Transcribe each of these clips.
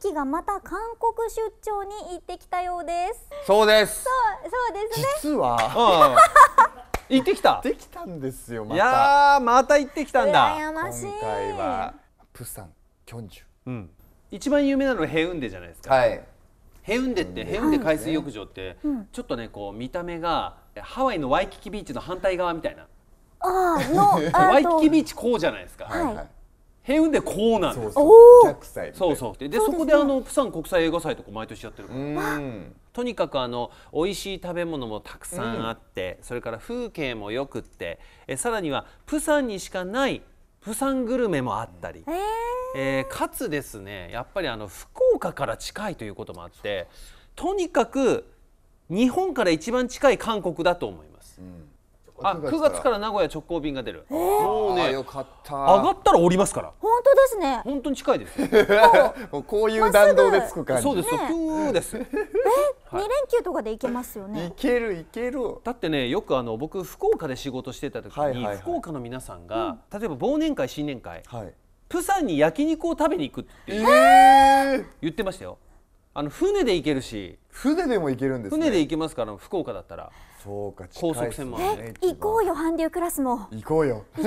兄貴がまた韓国出張に行ってきたようですそうですそうそうですね実は、行ってきたできたんですよまたいやまた行ってきたんだ羨ましい今回はプサン、キョンジュ、うん、一番有名なのはヘウンデじゃないですかはいヘウンデってヘウンデ海水浴場って、ちょっとねこう見た目がハワイのワイキキビーチの反対側みたいなあのワイキキビーチこうじゃないですか、はい、平運でこうなんですそうそうでそこであのプサン国際映画祭とか毎年やってるからとにかくあの美味しい食べ物もたくさんあって、それから風景もよくってえさらにはプサンにしかないプサングルメもあったり、えかつですねやっぱりあの福岡から近いということもあってとにかく日本から一番近い韓国だと思います。うんあ九月から名古屋直行便が出る、もうねよかった上がったら降りますから本当ですね本当に近いです こういう弾道でつく感じそうです、そうですえ二、連休とかで行けますよね。行ける行ける。だってねよくあの僕福岡で仕事してた時に、福岡の皆さんが、例えば忘年会新年会、釜山に焼肉を食べに行くって言ってましたよ。あの船で行けるし船でも行けるんです、ね、船で行けますから福岡だったらそうか高速船もある、ね、行こうよ韓流クラスも行こうよ行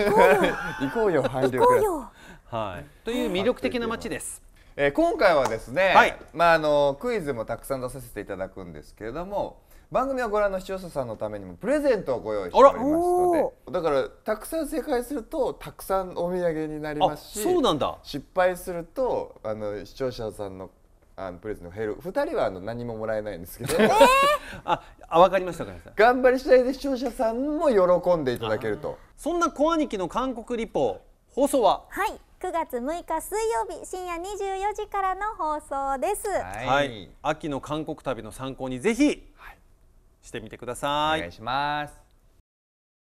こうよ 韓流クラスはいという魅力的な街です、えー、今回はですね、はい、まああのクイズもたくさん出させていただくんですけれども番組をご覧の視聴者さんのためにもプレゼントをご用意しておりますのでだからたくさん正解するとたくさんお土産になりますしそうなんだ失敗するとあの視聴者さんのあのプレゼント減る2人はあの何ももらえないんですけど、ああ分かりましたか頑張り次第で視聴者さんも喜んでいただけるとそんな小兄貴の韓国リポ放送ははい9月6日水曜日深夜24時からの放送ですはい、秋の韓国旅の参考にぜひ、してみてくださいお願いします